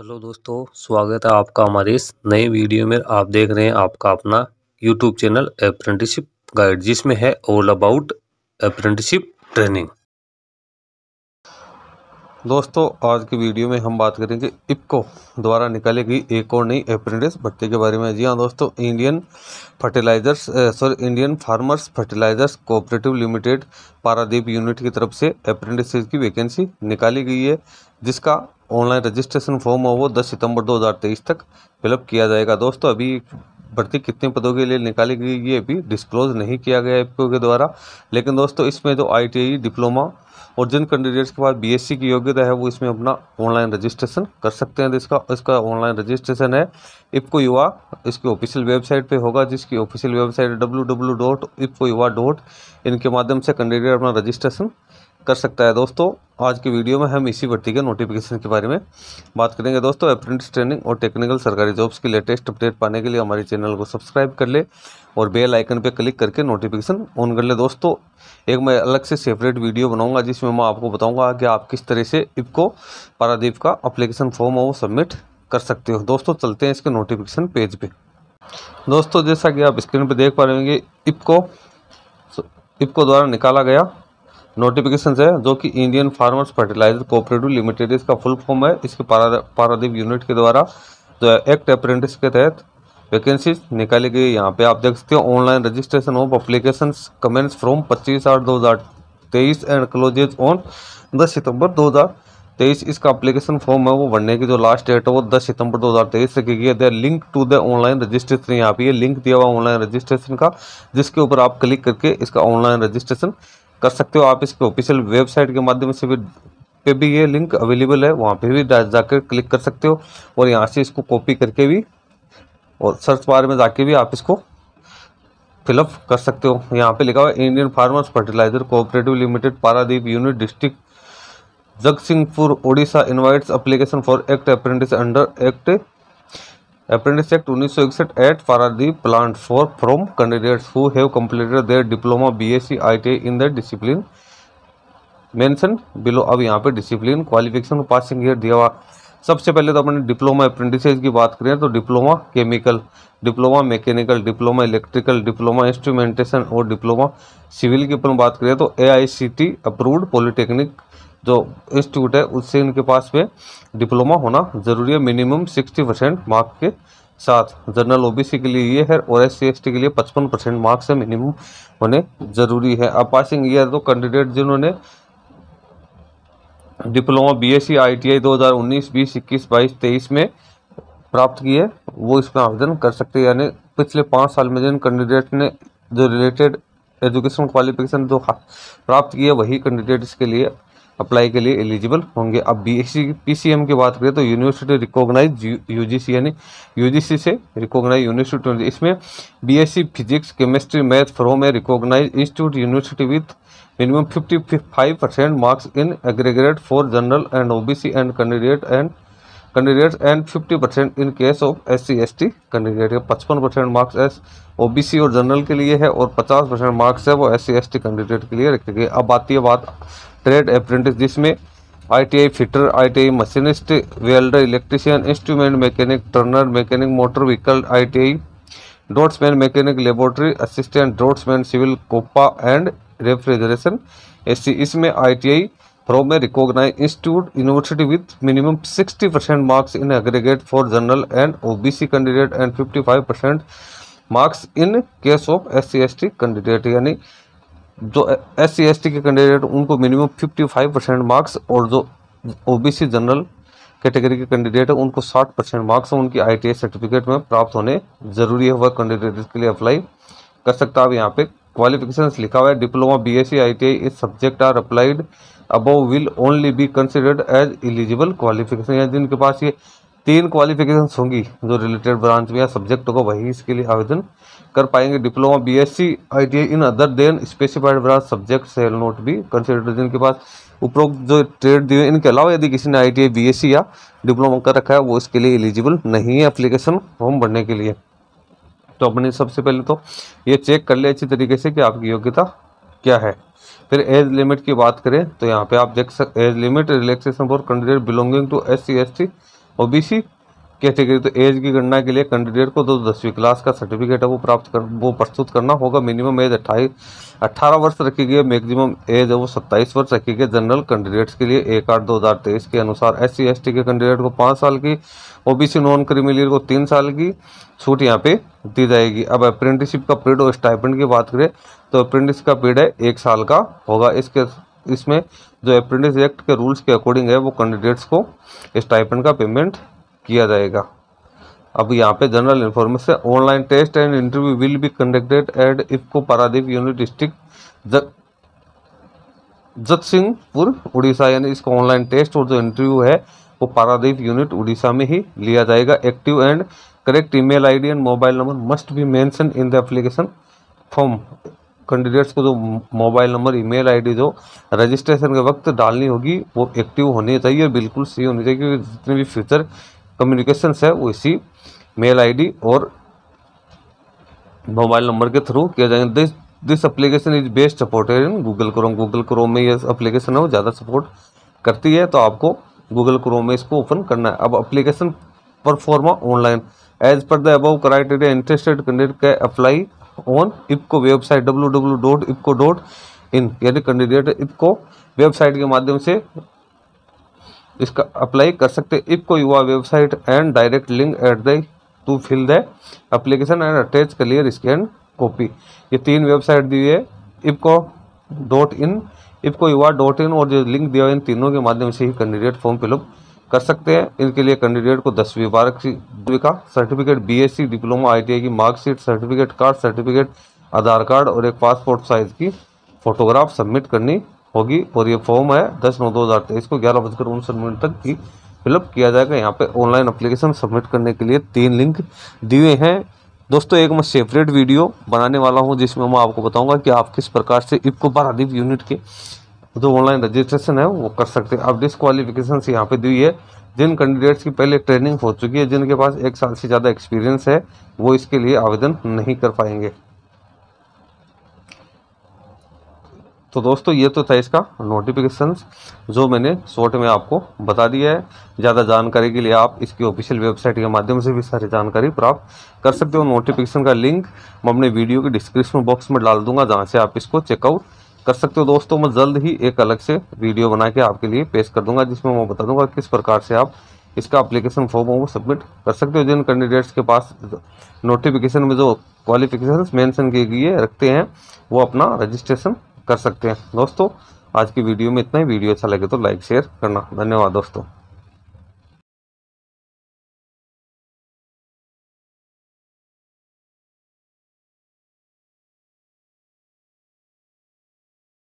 hello दोस्तों स्वागत है आपका हमारे इस नए वीडियो में आप देख रहे हैं आपका अपना यूट्यूब चैनल अप्रेंटिसिप गाइड जिसमें है ऑल अबाउट अप्रेंटिसिप ट्रेनिंग दोस्तों आज की वीडियो में हम बात करेंगे इपको द्वारा निकाली गई एक और नई अप्रेंटिस भर्ती के बारे में जी हाँ दोस्तों Indian fertilizers sorry Indian farmers fertilizers cooperative limited Paradip unit की तरफ से अप्रेंटिस की वैकेंसी निकाली गई है जिसका ऑनलाइन रजिस्ट्रेशन फॉर्म है वो दस सितंबर 2023 तक फिलअप किया जाएगा दोस्तों अभी भर्ती कितने पदों के लिए निकाली गई ये अभी डिस्क्लोज नहीं किया गया है के द्वारा लेकिन दोस्तों इसमें जो आई डिप्लोमा और जिन कैंडिडेट्स के पास बीएससी की योग्यता है वो इसमें अपना ऑनलाइन रजिस्ट्रेशन कर सकते हैं तो इसका इसका ऑनलाइन रजिस्ट्रेशन है इपको युवा इसकी ऑफिशियल वेबसाइट पे होगा जिसकी official website W W dot IFFCO युवा इनके माध्यम से कैंडिडेट अपना रजिस्ट्रेशन कर सकता है दोस्तों आज की वीडियो में हम इसी भर्ती के नोटिफिकेशन के बारे में बात करेंगे दोस्तों अप्रेंटिस ट्रेनिंग और टेक्निकल सरकारी जॉब्स की लेटेस्ट अपडेट पाने के लिए हमारे चैनल को सब्सक्राइब कर ले और बेल आइकन पर क्लिक करके नोटिफिकेशन ऑन कर ले दोस्तों एक मैं अलग से सेपरेट वीडियो बनाऊंगा जिसमें मैं आपको बताऊंगा कि आप किस तरह से इपको पारादीप का अप्लीकेशन फॉर्म है वो सबमिट कर सकते हो दोस्तों चलते हैं इसके नोटिफिकेशन पेज पर दोस्तों जैसा कि आप स्क्रीन पर देख पा रहे होंगे इपको इपको द्वारा निकाला गया नोटिफिकेशन है जो कि Indian farmers fertilizer cooperative limited इसका फुल फॉर्म है इसके पारादीप यूनिट के द्वारा जो एक्ट अप्रेंटिस के तहत वैकेंसी निकाली गई यहाँ पे आप देख सकते हो online registration of application comments from पच्चीस आठ दो हज़ार तेईस एंड क्लोजेज ऑन दस सितंबर दो हज़ार तेईस इसका अप्लीकेशन फॉर्म है वो भरने की जो लास्ट डेट है वो दस सितंबर दो हज़ार तेईस रखी गई है link to the online registration यहाँ पे ये लिंक दिया हुआ ऑनलाइन रजिस्ट्रेशन का जिसके ऊपर आप क्लिक करके इसका ऑनलाइन रजिस्ट्रेशन कर सकते हो आप इसके ऑफिशियल वेबसाइट के माध्यम से भी पे भी ये लिंक अवेलेबल है वहाँ पे भी जाकर क्लिक कर सकते हो और यहाँ से इसको कॉपी करके भी और सर्च बार में जाके भी आप इसको फिलअप कर सकते हो यहाँ पे लिखा हुआ है Indian farmers fertilizer cooperative limited Paradip unit district Jagatsinghpur Odisha invites application for act apprentice under act apprentice act उन्नीस eight for the plant for from candidates who have completed their diploma BSc ITI in the discipline mentioned below अब यहाँ पे discipline qualification passing year दिया हुआ सबसे पहले तो अपने डिप्लोमा अप्रेंटिस की बात करें तो diploma chemical diploma mechanical diploma electrical diploma instrumentation और डिप्लोमा सिविल की अपन बात करें तो ए अप्रूव्ड पॉलिटेक्निक जो इंस्टीट्यूट है उससे इनके पास में डिप्लोमा होना ज़रूरी है मिनिमम सिक्सटी परसेंट मार्क के साथ जनरल ओबीसी के लिए ये है और एस सी के लिए पचपन परसेंट मार्क्स है मिनिमम होने ज़रूरी है अब पासिंग ईयर तो कैंडिडेट जिन्होंने डिप्लोमा बीएससी आईटीआई 2019 20 21 22 23 में प्राप्त किए वो इसमें आवेदन कर सकते हैं यानी पिछले पाँच साल में जिन कैंडिडेट ने जो रिलेटेड एजुकेशन क्वालिफिकेशन जो प्राप्त किया वही कैंडिडेट इसके लिए अप्लाई के लिए एलिजिबल होंगे अब बी पीसीएम की बात करें तो यूनिवर्सिटी रिकॉग्नाइज यूजीसी यानी यूजीसी से रिकॉग्नाइज यूनिवर्सिटी इसमें BSc physics chemistry math from a recognise institute university with minimum fifty five percent marks in aggregate for general and C and candidate and candidates and fifty percent in case of S C S T candidate पचपन percent marks S O B C और general के लिए है और पचास percent marks है वो S C S T candidate के लिए रखे गए अब आती है बात ट्रेड अप्रेंटिस जिसमें ITI fitter ITI machinist welder electrician instrument mechanic turner mechanic motor vehicle ITI draughtsman mechanic laboratory assistant draughtsman civil COPA and refrigeration SC इसमें ITI from a recognise institute university with minimum 60 percent marks in aggregate for general and OBC candidate and 55 percent marks in case of S C candidate यानी जो S C S T के candidate उनको minimum fifty five percent marks और जो OBC general category के candidate है उनको साठ परसेंट मार्क्स उनकी आई सर्टिफिकेट में प्राप्त होने जरूरी है वह कैंडिडेट इसके लिए अप्लाई कर सकता है अब यहाँ पे क्वालिफिकेशन लिखा हुआ है diploma B S C I T I is subject are applied above will only be considered as eligible qualification या जिनके पास ये तीन क्वालिफिकेशन होंगी जो रिलेटेड ब्रांच में या सब्जेक्ट होगा वही इसके लिए आवेदन कर पाएंगे diploma B S C I T I in other than specified branch subject shall not भी कंसिडर जिनके पास उपरोक्त जो ट्रेड दिए इनके अलावा यदि किसी ने I T I B S C या डिप्लोमा कर रखा है वो इसके लिए एलिजिबल नहीं है अप्लीकेशन फॉर्म भरने के लिए तो अपने सबसे पहले तो ये चेक कर ले अच्छी तरीके से कि आपकी योग्यता क्या है फिर एज लिमिट की बात करें तो यहाँ पे आप देख सकते age limit relaxation for candidate belonging to S C S T OBC category तो एज की गणना के लिए कैंडिडेट को जो दसवीं क्लास का सर्टिफिकेट है वो प्राप्त कर वो प्रस्तुत करना होगा मिनिमम एज अट्ठाईस अट्ठारह वर्ष रखी गई है मैक्सिमम एज है वो सत्ताईस वर्ष रखी गई जनरल कैंडिडेट्स के लिए एक आठ दो हज़ार तेईस के अनुसार एस सी एस टी के कैंडिडेट को पाँच साल की ओबीसी नॉन क्रिमिलियर को तीन साल की छूट यहाँ पे दी जाएगी अब अप्रेंटिसिप का पीरियड और स्टाइपेंड की बात करें तो अप्रेंटिस का पीरियड है एक साल का होगा इसके इसमें जो अप्रेंटिस एक्ट के रूल्स के अकॉर्डिंग है वो कैंडिडेट्स को स्टाइपेंड का पेमेंट किया जाएगा अब यहाँ पे general information online test and interview will be conducted at IFFCO Paradip unit district Jagatsinghpur Orissa यानी इसका ऑनलाइन टेस्ट और जो इंटरव्यू है वो पारादीप यूनिट उड़ीसा में ही लिया जाएगा active and correct email ID and mobile number must be mention in the application form candidates को जो मोबाइल नंबर ईमेल आईडी जो रजिस्ट्रेशन के वक्त डालनी होगी वो एक्टिव होनी चाहिए और बिल्कुल सही होनी चाहिए क्योंकि जितने भी फ्यूचर कम्युनिकेशंस है वो इसी मेल आईडी और मोबाइल नंबर के थ्रू किया जाएंगे this this application is best supported in Google Chrome Google Chrome में ये अप्लीकेशन है वो ज़्यादा सपोर्ट करती है तो आपको गूगल क्रोम में इसको ओपन करना है अब application proforma online as per the above criteria interested candidate के apply on IFFCO website W W dot IFFCO dot in यानी कैंडिडेट इपको वेबसाइट के माध्यम से इसका अप्लाई कर सकते हैं इपको युवा website and direct link at the to fill the application and attach clear scan copy ये तीन वेबसाइट दी हुई है इपको डॉट इन इपको युवा डॉट इन और जो लिंक दिया हुआ इन तीनों के माध्यम से ही कैंडिडेट फॉर्म फिलअप कर सकते हैं इनके लिए कैंडिडेट को दसवीं बारहवीं का सर्टिफिकेट बीएससी डिप्लोमा आईटीआई की marksheet certificate card certificate Aadhaar card और एक पासपोर्ट साइज़ की फ़ोटोग्राफ सबमिट करनी होगी और ये फॉर्म है दस नौ दो हज़ार तेईस को ग्यारह बजकर उनसठ मिनट तक की फिलअप किया जाएगा यहाँ पे ऑनलाइन अप्लीकेशन सबमिट करने के लिए तीन लिंक दिए हैं दोस्तों एक मैं सेपरेट वीडियो बनाने वाला हूँ जिसमें मैं आपको बताऊँगा कि आप किस प्रकार से इफ्को बारादीप यूनिट के जो ऑनलाइन रजिस्ट्रेशन है वो कर सकते हैं अब डिसक्वालिफिकेशन यहाँ पे दी है जिन कैंडिडेट्स की पहले ट्रेनिंग हो चुकी है जिनके पास एक साल से ज़्यादा एक्सपीरियंस है वो इसके लिए आवेदन नहीं कर पाएंगे तो दोस्तों ये तो था इसका नोटिफिकेशन जो मैंने शॉर्ट में आपको बता दिया है ज़्यादा जानकारी के लिए आप इसकी ऑफिशियल वेबसाइट के माध्यम से भी सारी जानकारी प्राप्त कर सकते हो नोटिफिकेशन का लिंक मैं अपने वीडियो के डिस्क्रिप्शन बॉक्स में डाल दूंगा जहाँ से आप इसको चेकआउट कर सकते हो दोस्तों मैं जल्द ही एक अलग से वीडियो बना के आपके लिए पेश कर दूंगा जिसमें मैं बता दूंगा किस प्रकार से आप इसका अप्लीकेशन फॉर्म वो सबमिट कर सकते हो जिन कैंडिडेट्स के पास नोटिफिकेशन में जो क्वालिफिकेशन मेंशन किए गए रखते हैं वो अपना रजिस्ट्रेशन कर सकते हैं दोस्तों आज की वीडियो में इतना ही वीडियो अच्छा लगे तो लाइक शेयर करना धन्यवाद दोस्तों